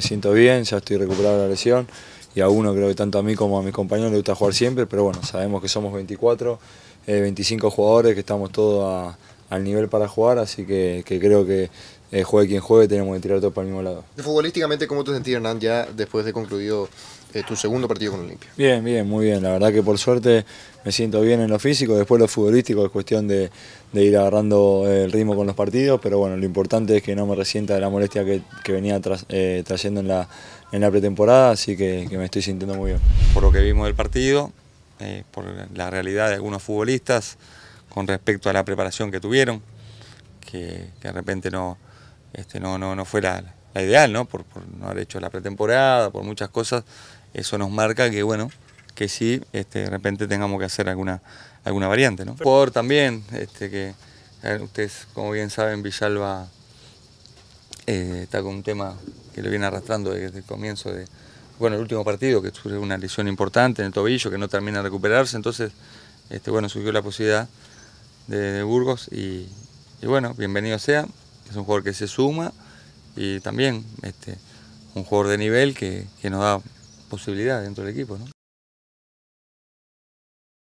me siento bien, ya estoy recuperado de la lesión y a uno creo que tanto a mí como a mis compañeros le gusta jugar siempre, pero bueno, sabemos que somos 24, 25 eh, jugadores, que estamos todos a al nivel para jugar, así que, que creo que eh, juegue quien juegue, tenemos que tirar todos para el mismo lado. futbolísticamente, ¿cómo te sentís, Hernán, ya después de concluido eh, tu segundo partido con Olimpia? Bien, bien, muy bien. La verdad que por suerte me siento bien en lo físico, después lo futbolístico es cuestión de, de ir agarrando eh, el ritmo con los partidos, pero bueno, lo importante es que no me resienta de la molestia que, que venía eh, trayendo en la, en la pretemporada, así que, que, me estoy sintiendo muy bien. Por lo que vimos del partido, por la realidad de algunos futbolistas, con respecto a la preparación que tuvieron, que, de repente no, este, no, no, no fue la, ideal, ¿no? Por, no haber hecho la pretemporada, por muchas cosas, eso nos marca que, bueno, que sí, este, de repente tengamos que hacer alguna, alguna variante, Por también, este, que ustedes, como bien saben, Villalba eh, está con un tema que lo viene arrastrando desde el comienzo de, bueno, el último partido, que sufrió una lesión importante en el tobillo, que no termina de recuperarse, entonces, este, bueno, surgió la posibilidad de, Burgos y, bueno, bienvenido sea, es un jugador que se suma y también este, un jugador de nivel que, nos da posibilidad dentro del equipo. ¿no?